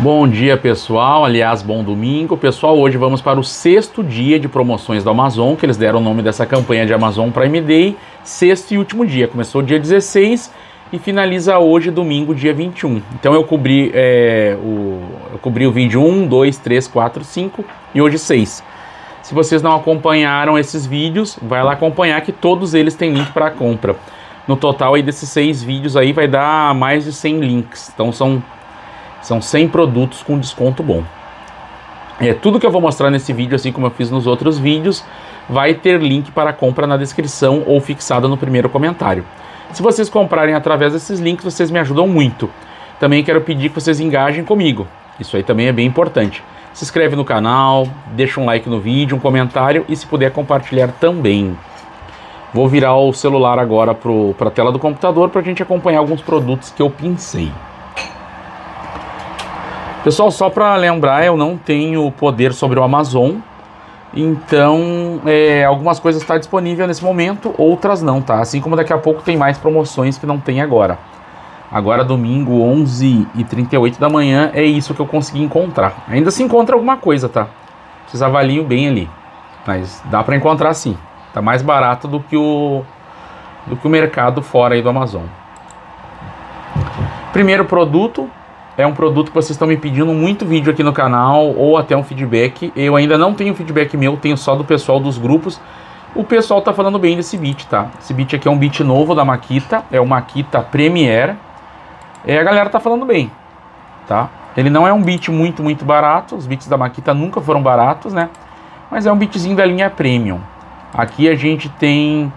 Bom dia pessoal, aliás, bom domingo. Pessoal, hoje vamos para o sexto dia de promoções da Amazon, que eles deram o nome dessa campanha de Amazon Prime Day, sexto e último dia. Começou dia 16 e finaliza hoje, domingo, dia 21. Então eu cobri, é, o, eu cobri o vídeo 1, 2, 3, 4, 5 e hoje 6. Se vocês não acompanharam esses vídeos, vai lá acompanhar que todos eles têm link para compra. No total aí desses seis vídeos aí vai dar mais de 100 links. Então são são 100 produtos com desconto bom. É, tudo que eu vou mostrar nesse vídeo, assim como eu fiz nos outros vídeos, vai ter link para compra na descrição ou fixada no primeiro comentário. Se vocês comprarem através desses links, vocês me ajudam muito. Também quero pedir que vocês engajem comigo. Isso aí também é bem importante. Se inscreve no canal, deixa um like no vídeo, um comentário e se puder compartilhar também. Vou virar o celular agora para a tela do computador para a gente acompanhar alguns produtos que eu pensei. Pessoal, só para lembrar, eu não tenho poder sobre o Amazon, então é, algumas coisas estão tá disponíveis nesse momento, outras não, tá? Assim como daqui a pouco tem mais promoções que não tem agora. Agora domingo 11 e 38 da manhã é isso que eu consegui encontrar. Ainda se encontra alguma coisa, tá? Vocês avaliam bem ali, mas dá para encontrar sim. Tá mais barato do que o do que o mercado fora aí do Amazon. Primeiro produto, é um produto que vocês estão me pedindo muito vídeo aqui no canal ou até um feedback. Eu ainda não tenho feedback meu, tenho só do pessoal dos grupos. O pessoal tá falando bem desse beat, tá? Esse beat aqui é um beat novo da Makita, é o Makita Premiere. É, a galera tá falando bem, tá? Ele não é um beat muito, muito barato, os beats da Makita nunca foram baratos, né? Mas é um beatzinho da linha Premium. Aqui a gente tem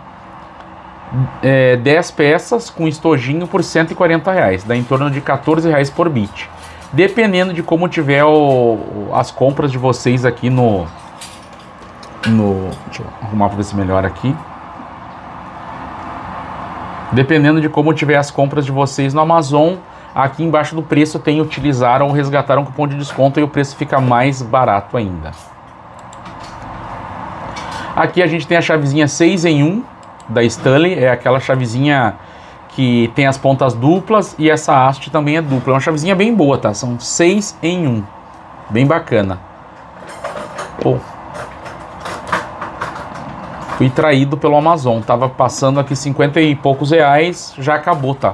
é, 10 peças com estojinho por 140 reais, dá em torno de 14 reais por bit. Dependendo de como tiver o, as compras de vocês aqui no, no. Deixa eu arrumar para ver se melhor aqui. Dependendo de como tiver as compras de vocês no Amazon, aqui embaixo do preço tem utilizar ou resgatar um cupom de desconto e o preço fica mais barato ainda. Aqui a gente tem a chavezinha 6 em 1, da Stanley é aquela chavezinha que tem as pontas duplas e essa haste também é dupla. É uma chavezinha bem boa, tá? São seis em um. Bem bacana. Bom, fui traído pelo Amazon. Tava passando aqui 50 e poucos reais, já acabou, tá?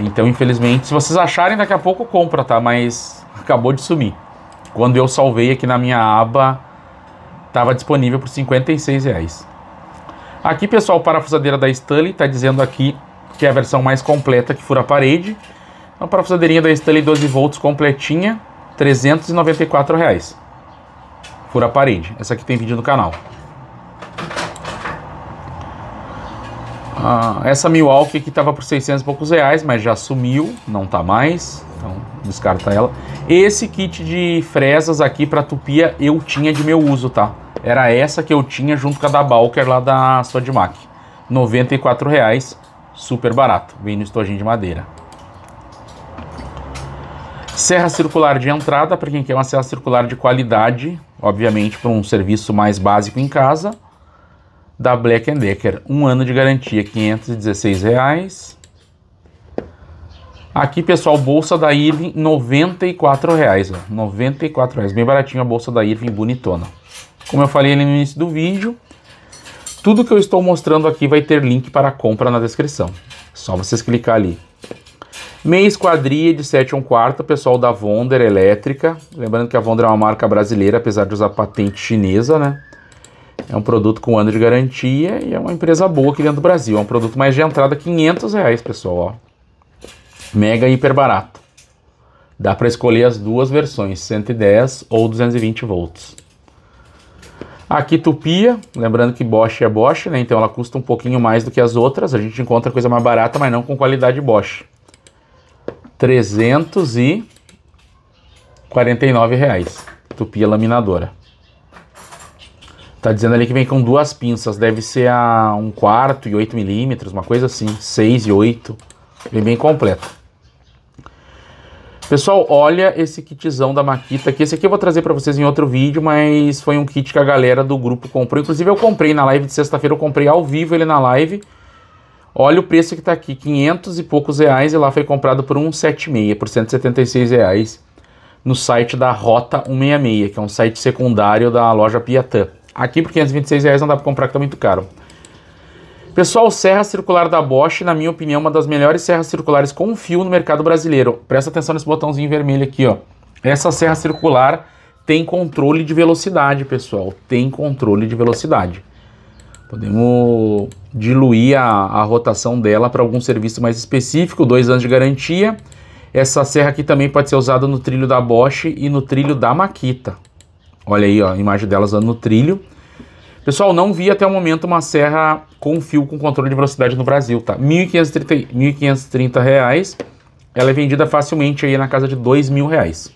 Então, infelizmente, se vocês acharem, daqui a pouco compra, tá? Mas acabou de sumir. Quando eu salvei aqui na minha aba, tava disponível por 56 reais. Aqui, pessoal, parafusadeira da Stanley, está dizendo aqui que é a versão mais completa que fura a parede. É uma parafusadeirinha da Stanley 12 volts completinha, 394 reais. Fura a parede. Essa aqui tem vídeo no canal. Ah, essa Milwaukee que estava por 600 e poucos reais, mas já sumiu, não tá mais, então descarta ela. Esse kit de fresas aqui para tupia eu tinha de meu uso, tá? Era essa que eu tinha junto com a da Balker lá da Sodimac. R$ 94,00, super barato. Vem no estojinho de madeira. Serra circular de entrada, para quem quer uma serra circular de qualidade, obviamente para um serviço mais básico em casa, da Black Decker. Um ano de garantia, R$ 516,00. Aqui, pessoal, bolsa da Irving, R$ 94,00. R$ 94,00, bem baratinho a bolsa da Irving, bonitona. Como eu falei no início do vídeo, tudo que eu estou mostrando aqui vai ter link para compra na descrição. Só vocês clicar ali. Meia esquadria de 7 1 quarto, pessoal da Vonder Elétrica. Lembrando que a Vonder é uma marca brasileira, apesar de usar patente chinesa, né? É um produto com ano de garantia e é uma empresa boa aqui dentro do Brasil. É um produto mais de entrada, 500 reais, pessoal, ó. Mega hiper barato. Dá para escolher as duas versões, 110 ou 220 volts. Aqui tupia, lembrando que Bosch é Bosch, né? Então ela custa um pouquinho mais do que as outras. A gente encontra coisa mais barata, mas não com qualidade Bosch. 349 reais. Tupia laminadora. Tá dizendo ali que vem com duas pinças. Deve ser a 1 um quarto e 8 milímetros, uma coisa assim. 6 e 8. Vem bem completo. Pessoal, olha esse kitzão da Maquita, aqui. esse aqui eu vou trazer para vocês em outro vídeo, mas foi um kit que a galera do grupo comprou. Inclusive eu comprei na live de sexta-feira, eu comprei ao vivo ele na live. Olha o preço que está aqui, 500 e poucos reais, e lá foi comprado por 176, por 176 reais, no site da Rota 166, que é um site secundário da loja Piatã. Aqui por 526 reais não dá para comprar, que tá muito caro. Pessoal, serra circular da Bosch, na minha opinião, uma das melhores serras circulares com fio no mercado brasileiro. Presta atenção nesse botãozinho vermelho aqui, ó. Essa serra circular tem controle de velocidade, pessoal. Tem controle de velocidade. Podemos diluir a, a rotação dela para algum serviço mais específico, dois anos de garantia. Essa serra aqui também pode ser usada no trilho da Bosch e no trilho da Makita. Olha aí, ó, a imagem delas no trilho. Pessoal, não vi até o momento uma serra com fio com controle de velocidade no Brasil, tá? R$ 1.530, reais. Ela é vendida facilmente aí na casa de R$ 2.000 reais.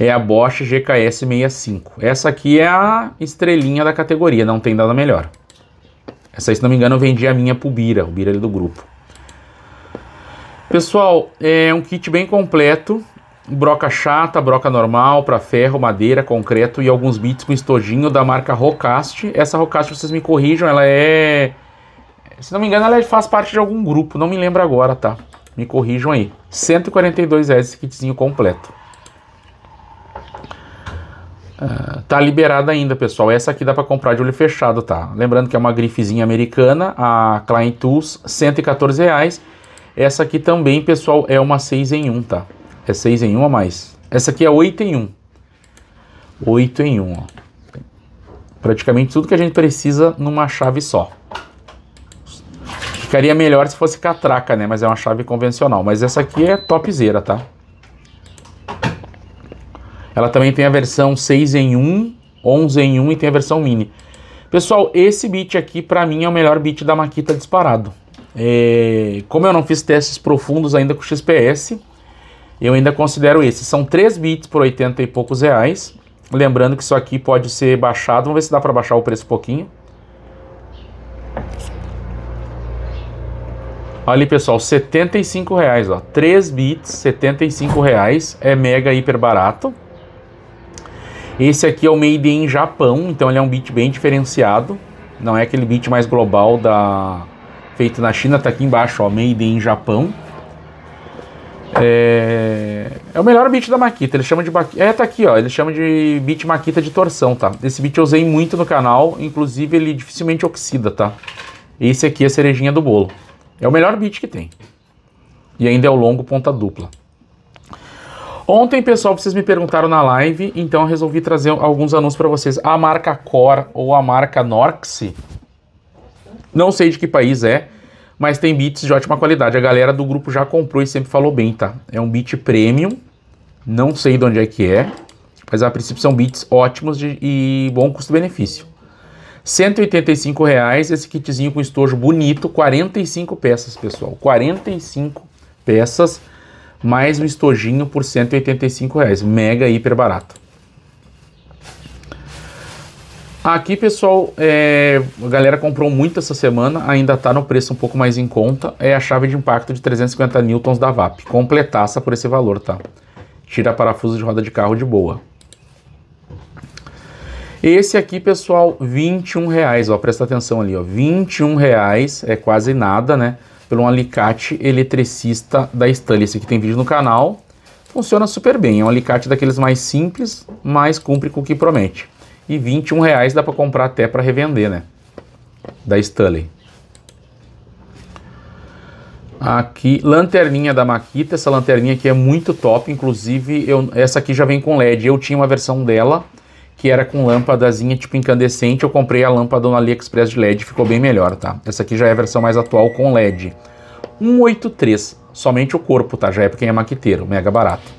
É a Bosch GKS 65. Essa aqui é a estrelinha da categoria, não tem nada melhor. Essa aí, se não me engano, eu vendi a minha pro Bira, o Bira ali do grupo. Pessoal, é um kit bem completo broca chata, broca normal, para ferro, madeira, concreto e alguns bits com estojinho da marca Rocast. Essa Rocast, vocês me corrijam, ela é. Se não me engano, ela é, faz parte de algum grupo, não me lembro agora, tá? Me corrijam aí. 142 reais esse kitzinho completo. Uh, tá liberada ainda, pessoal. Essa aqui dá para comprar de olho fechado, tá? Lembrando que é uma grifezinha americana, a Klein Tools, 114 reais. Essa aqui também, pessoal, é uma 6 em 1, tá? É 6 em 1 a mais. Essa aqui é 8 em 1. 8 em 1. Ó. Praticamente tudo que a gente precisa numa chave só. Ficaria melhor se fosse catraca, né? Mas é uma chave convencional. Mas essa aqui é topzera, tá? Ela também tem a versão 6 em 1, 11 em 1 e tem a versão mini. Pessoal, esse bit aqui pra mim é o melhor bit da Makita disparado. É... Como eu não fiz testes profundos ainda com o XPS, eu ainda considero esse. São 3 bits por 80 e poucos reais. Lembrando que isso aqui pode ser baixado. Vamos ver se dá para baixar o preço um pouquinho. Olha ali, pessoal, 75 reais, ó. 3 bits, 75 reais. É mega hiper barato. Esse aqui é o Made in Japão, então ele é um beat bem diferenciado. Não é aquele beat mais global da feito na China, tá aqui embaixo, ó, Made in Japão. É, é o melhor beat da Maquita, eles chamam de é, tá aqui, ó, eles chamam de beat Maquita de torção, tá? Esse beat eu usei muito no canal, inclusive ele dificilmente oxida, tá? Esse aqui é a cerejinha do bolo. É o melhor beat que tem. E ainda é o longo ponta dupla. Ontem, pessoal, vocês me perguntaram na live, então eu resolvi trazer alguns anúncios para vocês. A marca Cor ou a marca Norx, não sei de que país é, mas tem beats de ótima qualidade. A galera do grupo já comprou e sempre falou bem, tá? É um beat premium, não sei de onde é que é, mas a princípio são beats ótimos de, e bom custo-benefício. R$ reais esse kitzinho com estojo bonito, 45 peças, pessoal. 45 peças, mais um estojinho por R$ reais. Mega hiper barato. Aqui, pessoal, é, a galera comprou muito essa semana, ainda está no preço um pouco mais em conta. É a chave de impacto de 350 newtons da VAP. Completaça por esse valor, tá? Tira parafuso de roda de carro de boa. Esse aqui, pessoal, 21 reais, ó, presta atenção ali, ó, 21 reais, é quase nada, né? Pelo um alicate eletricista da Stanley. Esse aqui tem vídeo no canal. Funciona super bem, é um alicate daqueles mais simples, mas cumpre com o que promete. E 21 reais dá para comprar até para revender, né? Da Stanley. Aqui, lanterninha da Makita. Essa lanterninha aqui é muito top. Inclusive, eu, essa aqui já vem com LED. Eu tinha uma versão dela que era com lâmpadazinha tipo incandescente. Eu comprei a lâmpada no AliExpress de LED, ficou bem melhor, tá? Essa aqui já é a versão mais atual com LED. 183, somente o corpo, tá? Já é pra quem é maquiteiro, mega barato.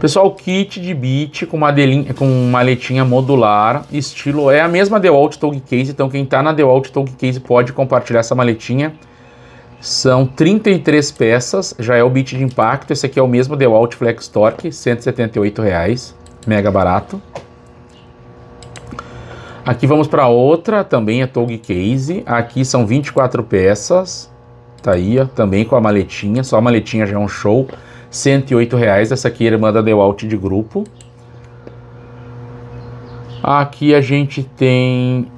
Pessoal, kit de beat com uma, delinha, com uma maletinha modular, estilo... É a mesma DeWalt Tog Case, então quem está na DeWalt Tog Case pode compartilhar essa maletinha. São 33 peças, já é o beat de impacto. Esse aqui é o mesmo DeWalt Flex Torque, R$ 178, reais, mega barato. Aqui vamos para outra, também é Tog Case. Aqui são 24 peças. Tá aí, ó, também com a maletinha. Só a maletinha já é um show. 108 reais. Essa aqui é a irmã da Dewalt de grupo. Aqui a gente tem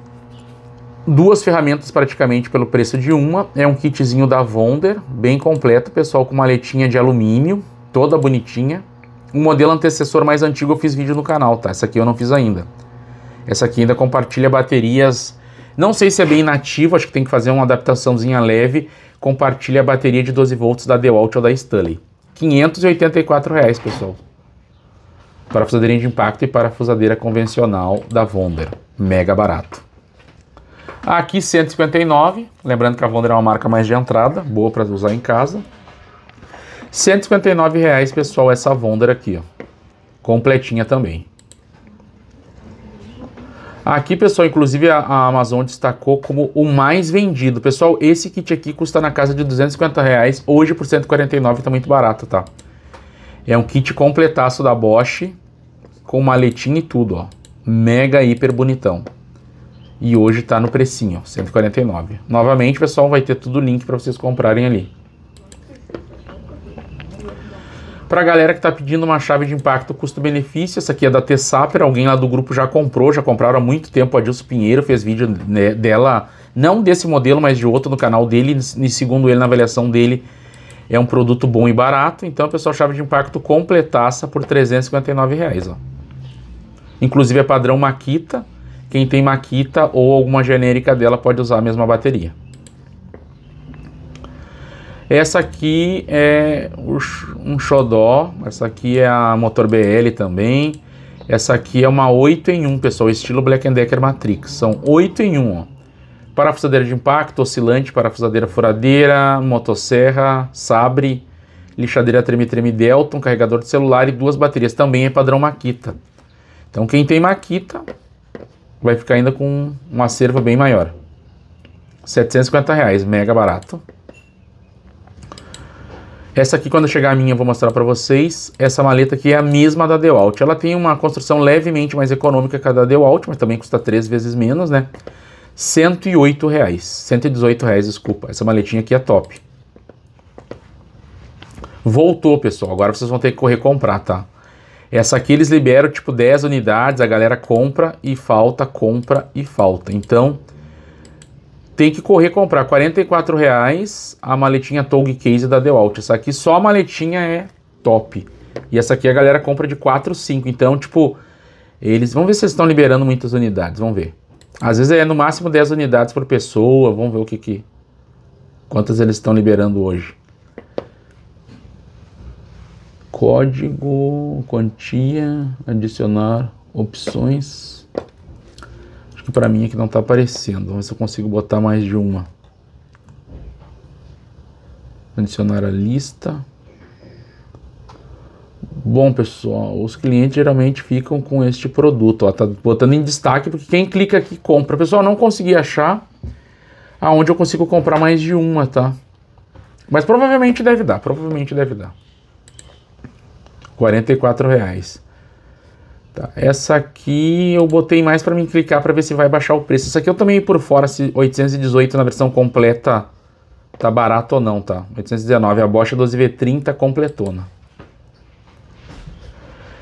duas ferramentas praticamente pelo preço de uma. É um kitzinho da Vonder, bem completo, pessoal, com maletinha de alumínio, toda bonitinha. Um modelo antecessor mais antigo eu fiz vídeo no canal, tá? Essa aqui eu não fiz ainda. Essa aqui ainda compartilha baterias. Não sei se é bem nativa, acho que tem que fazer uma adaptaçãozinha leve. Compartilha a bateria de 12 volts da DeWalt ou da Stanley. 584 reais, pessoal. Parafusadeira de impacto e parafusadeira convencional da Wonder. Mega barato. Aqui 159, lembrando que a Wonder é uma marca mais de entrada, boa para usar em casa. 159 reais, pessoal, essa Wonder aqui, ó. Completinha também. Aqui, pessoal, inclusive a, a, Amazon destacou como o mais vendido. Pessoal, esse kit aqui custa na casa de 250 reais, hoje por 149, tá muito barato, tá? É um kit completaço da Bosch, com maletinha e tudo, ó. Mega, hiper bonitão. E hoje tá no precinho, 149. Novamente, pessoal, vai ter tudo o link para vocês comprarem ali. Para a galera que está pedindo uma chave de impacto custo-benefício, essa aqui é da Tessaper, alguém lá do grupo já comprou, já compraram há muito tempo, a Dilson Pinheiro fez vídeo né, dela, não desse modelo, mas de outro no canal dele, e segundo ele, na avaliação dele, é um produto bom e barato, então pessoal, chave de impacto completaça por R$ reais, Inclusive é padrão Makita, quem tem Makita ou alguma genérica dela pode usar a mesma bateria. Essa aqui é um xodó, essa aqui é a motor BL também. Essa aqui é uma 8 em 1, pessoal, estilo Black Decker Matrix. São 8 em 1, ó. Parafusadeira de impacto, oscilante, parafusadeira furadeira, motosserra, sabre, lixadeira treme-treme Delton, carregador de celular e duas baterias. Também é padrão Makita. Então quem tem Makita vai ficar ainda com um acervo bem maior. R$ 750, reais, mega barato. Essa aqui, quando chegar a minha, eu vou mostrar para vocês. Essa maleta aqui é a mesma da Dewalt. Ela tem uma construção levemente mais econômica que a da Dewalt, mas também custa três vezes menos, né? R$108,00. R$118,00, reais. reais, desculpa. Essa maletinha aqui é top. Voltou, pessoal. Agora vocês vão ter que correr comprar, tá? Essa aqui eles liberam tipo 10 unidades, a galera compra e falta, compra e falta. Então, tem que correr comprar 44 reais a maletinha Tog Case da DeWalt. Essa aqui só a maletinha é top. E essa aqui a galera compra de 4, 5. Então, tipo, eles vão ver se eles estão liberando muitas unidades, vamos ver. Às vezes é no máximo 10 unidades por pessoa, vamos ver o que que quantas eles estão liberando hoje. Código, quantia, adicionar opções. Acho tipo, é que para mim aqui não está aparecendo. Vamos ver se eu consigo botar mais de uma. Adicionar a lista. Bom, pessoal, os clientes geralmente ficam com este produto. Ó, tá botando em destaque, porque quem clica aqui compra. Pessoal, não consegui achar aonde eu consigo comprar mais de uma, tá? Mas provavelmente deve dar, provavelmente deve dar. R$ reais. Tá, essa aqui eu botei mais para mim clicar para ver se vai baixar o preço. Essa aqui eu também por fora, se 818 na versão completa tá barato ou não, tá? 819, a Bosch 12V30 completona. Né?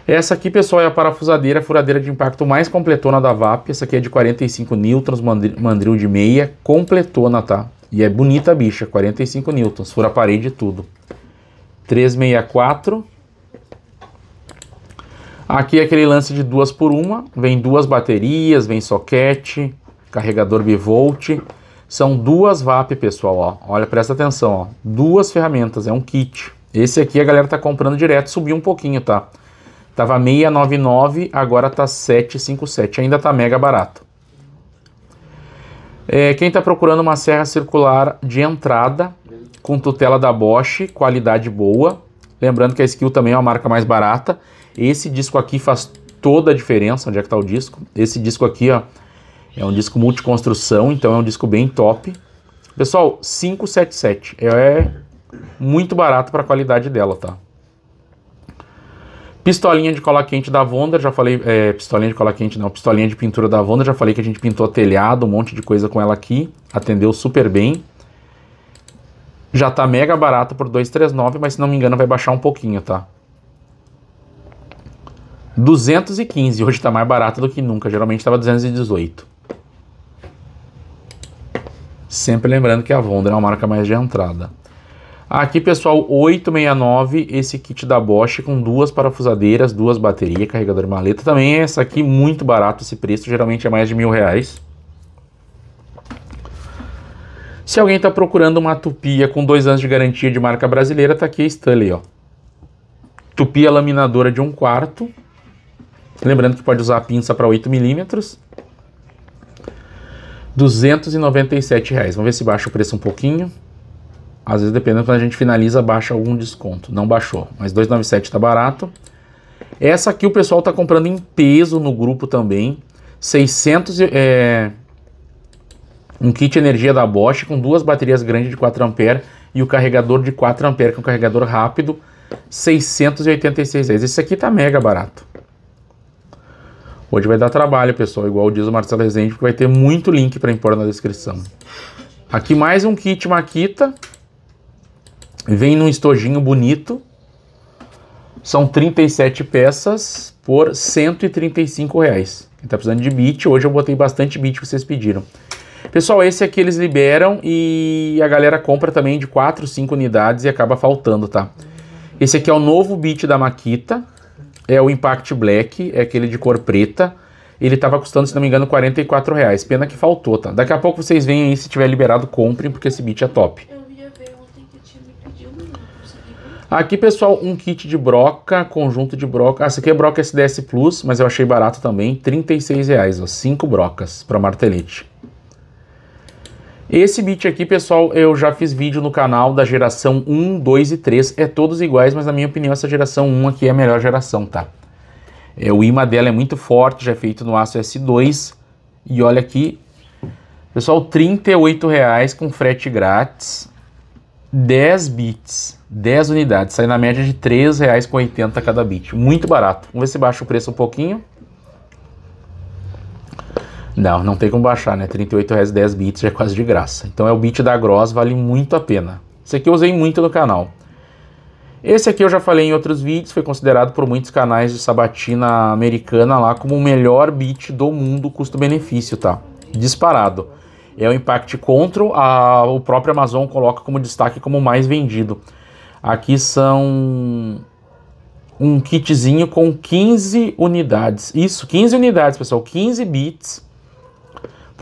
Essa aqui, pessoal, é a parafusadeira, a furadeira de impacto mais completona da VAP. Essa aqui é de 45 newtons, mandril de meia, completona, tá? E é bonita a bicha, 45 newtons, fura a parede e tudo. 364 Aqui é aquele lance de duas por uma, vem duas baterias, vem soquete, carregador bivolt. São duas VAP, pessoal, ó. Olha, presta atenção, ó. Duas ferramentas, é um kit. Esse aqui a galera tá comprando direto, subiu um pouquinho, tá? Tava 699, agora tá 757, ainda tá mega barato. É, quem está procurando uma serra circular de entrada com tutela da Bosch, qualidade boa, Lembrando que a Skill também é uma marca mais barata. Esse disco aqui faz toda a diferença, onde é que está o disco. Esse disco aqui, ó, é um disco multiconstrução, então é um disco bem top. Pessoal, 577. É, é muito barato para a qualidade dela, tá? Pistolinha de cola quente da Vonda, já falei, é, pistolinha de cola quente não, pistolinha de pintura da Vonda, já falei que a gente pintou telhado, um monte de coisa com ela aqui, atendeu super bem. Já tá mega barato por 239, mas se não me engano vai baixar um pouquinho, tá? 215, hoje tá mais barato do que nunca, geralmente tava 218. Sempre lembrando que a Vondra é uma marca mais de entrada. Aqui, pessoal, 869, esse kit da Bosch com duas parafusadeiras, duas baterias, carregador de maleta. Também essa aqui, muito barato esse preço, geralmente é mais de mil reais. Se alguém está procurando uma tupia com dois anos de garantia de marca brasileira, está aqui a Stanley, ó. Tupia laminadora de um quarto. Lembrando que pode usar a pinça para 8 milímetros. R$ 297. Reais. Vamos ver se baixa o preço um pouquinho. Às vezes, dependendo quando a gente finaliza, baixa algum desconto. Não baixou, mas 297 está barato. Essa aqui o pessoal está comprando em peso no grupo também. 600 é, um kit energia da Bosch com duas baterias grandes de 4A e o carregador de 4A, que é um carregador rápido, 686 reais. Esse aqui tá mega barato. Hoje vai dar trabalho, pessoal, igual diz o Marcelo Rezende, porque vai ter muito link para impor na descrição. Aqui mais um kit Maquita. Vem num estojinho bonito. São 37 peças por 135 reais. Quem tá precisando de bit, hoje eu botei bastante bit que vocês pediram. Pessoal, esse aqui é eles liberam e a galera compra também de 4, 5 unidades e acaba faltando, tá? Esse aqui é o novo beat da Makita, é o Impact Black, é aquele de cor preta. Ele estava custando, se não me engano, 44 reais. Pena que faltou, tá? Daqui a pouco vocês veem aí, se tiver liberado, comprem, porque esse beat é top. Aqui, pessoal, um kit de broca, conjunto de broca. Ah, esse aqui é broca SDS Plus, mas eu achei barato também. 36 reais, ó, 5 brocas para martelete. Esse beat aqui, pessoal, eu já fiz vídeo no canal da geração 1, 2 e 3. É todos iguais, mas na minha opinião essa geração 1 aqui é a melhor geração, tá? É, o imã dela é muito forte, já é feito no aço S2. E olha aqui, pessoal, R$38,00 com frete grátis. 10 bits, 10 unidades, sai na média de R$3,80 cada bit. Muito barato. Vamos ver se baixa o preço um pouquinho. Não, não tem como baixar, né? 38 reais 10 bits já é quase de graça. Então é o bit da Gross, vale muito a pena. Esse aqui eu usei muito no canal. Esse aqui eu já falei em outros vídeos, foi considerado por muitos canais de sabatina americana lá como o melhor bit do mundo custo-benefício, tá? Disparado. É o Impact Control, a, o próprio Amazon coloca como destaque como mais vendido. Aqui são um kitzinho com 15 unidades. Isso, 15 unidades, pessoal, 15 bits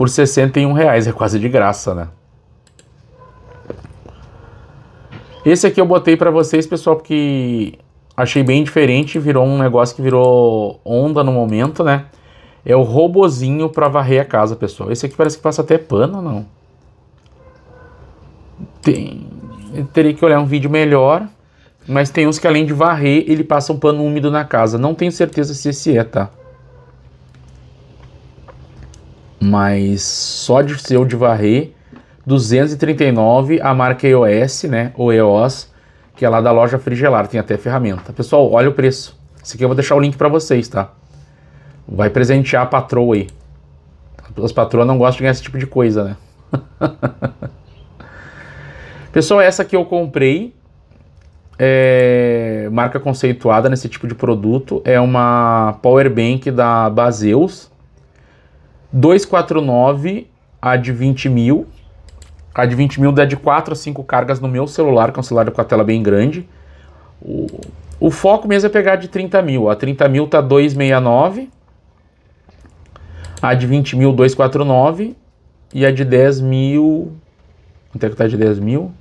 por 61 reais, é quase de graça, né? Esse aqui eu botei para vocês, pessoal, porque achei bem diferente, virou um negócio que virou onda no momento, né? É o robozinho para varrer a casa, pessoal. Esse aqui parece que passa até pano, não? Tem... Eu teria que olhar um vídeo melhor, mas tem uns que além de varrer, ele passa um pano úmido na casa. Não tenho certeza se esse é, tá? mas só de o de varrer 239 a marca EOS, né, ou EOS, que é lá da loja Frigelar, tem até ferramenta. Pessoal, olha o preço. Esse aqui eu vou deixar o link para vocês, tá? Vai presentear a patroa aí. As patroas não gostam de ganhar esse tipo de coisa, né? Pessoal, essa que eu comprei é marca conceituada nesse tipo de produto, é uma power bank da Baseus 249, a de 20 mil. A de 20 mil dá de 4 a 5 cargas no meu celular, que é um celular com a tela bem grande. O, o foco mesmo é pegar de 30 mil. A 30 mil tá 269. A de 20 mil, 249. E a de 10 mil. Quanto é que tá de 10 mil?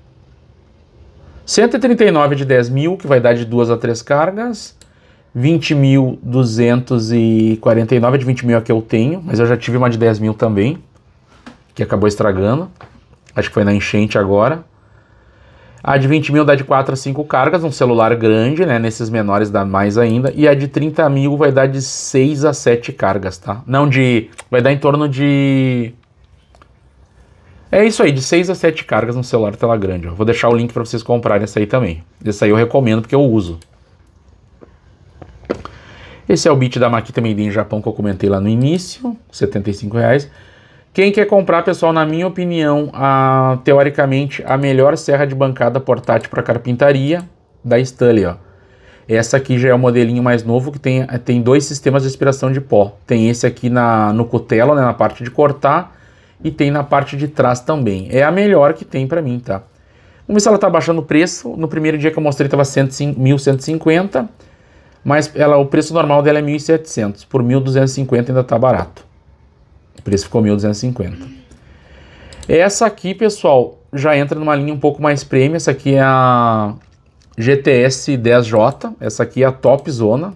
139 de 10 mil, que vai dar de 2 a 3 cargas. 20.249, de 20 mil é que eu tenho, mas eu já tive uma de 10 mil também, que acabou estragando. Acho que foi na enchente agora. A de 20 mil dá de 4 a 5 cargas, um celular grande, né? Nesses menores dá mais ainda. E a de 30 mil vai dar de 6 a 7 cargas, tá? Não, de. Vai dar em torno de. É isso aí, de 6 a 7 cargas no celular tela grande. Ó. Vou deixar o link para vocês comprarem essa aí também. Essa aí eu recomendo porque eu uso. Esse é o bit da Makita Made in Japão que eu comentei lá no início, R$ 75,00. Quem quer comprar, pessoal, na minha opinião, a, teoricamente, a melhor serra de bancada portátil para carpintaria da Stanley, ó. Essa aqui já é o modelinho mais novo, que tem, tem dois sistemas de aspiração de pó. Tem esse aqui na, no cutelo, né, na parte de cortar, e tem na parte de trás também. É a melhor que tem para mim, tá? Vamos ver se ela tá baixando o preço. No primeiro dia que eu mostrei, tava 105, 1.150 mas ela, o preço normal dela é 1.700, por 1.250 ainda está barato. O preço ficou 1.250. Essa aqui, pessoal, já entra numa linha um pouco mais premium, essa aqui é a GTS 10J, essa aqui é a Top Zona.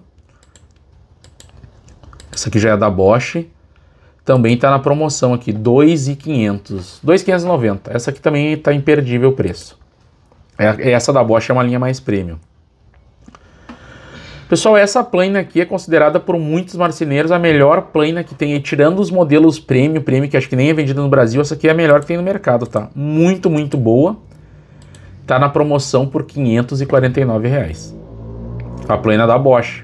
Essa aqui já é da Bosch. Também está na promoção aqui, R$ 2,590. Essa aqui também está imperdível o preço. É, essa da Bosch é uma linha mais premium. Pessoal, essa plana aqui é considerada por muitos marceneiros a melhor plana que tem, e tirando os modelos prêmio, prêmio que acho que nem é vendida no Brasil, essa aqui é a melhor que tem no mercado, tá? Muito, muito boa. Tá na promoção por R$ 549. Reais. A plana é da Bosch.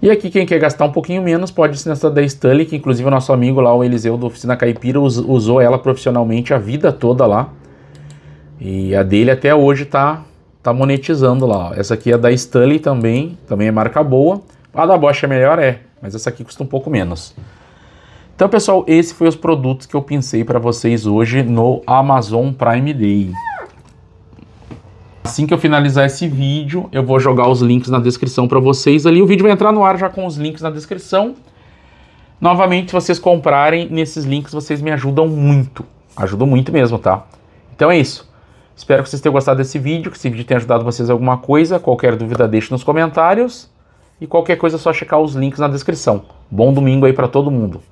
E aqui quem quer gastar um pouquinho menos pode ser nessa da Stanley, que inclusive o nosso amigo lá, o Eliseu da Oficina Caipira, us usou ela profissionalmente a vida toda lá. E a dele até hoje tá tá monetizando lá. Ó. Essa aqui é da Stanley também, também é marca boa. A da Bosch é melhor, é, mas essa aqui custa um pouco menos. Então, pessoal, esse foi os produtos que eu pensei para vocês hoje no Amazon Prime Day. Assim que eu finalizar esse vídeo, eu vou jogar os links na descrição para vocês ali. O vídeo vai entrar no ar já com os links na descrição. Novamente, se vocês comprarem nesses links, vocês me ajudam muito. Ajudam muito mesmo, tá? Então é isso. Espero que vocês tenham gostado desse vídeo, que esse vídeo tenha ajudado vocês alguma coisa. Qualquer dúvida deixe nos comentários. E qualquer coisa é só checar os links na descrição. Bom domingo aí para todo mundo.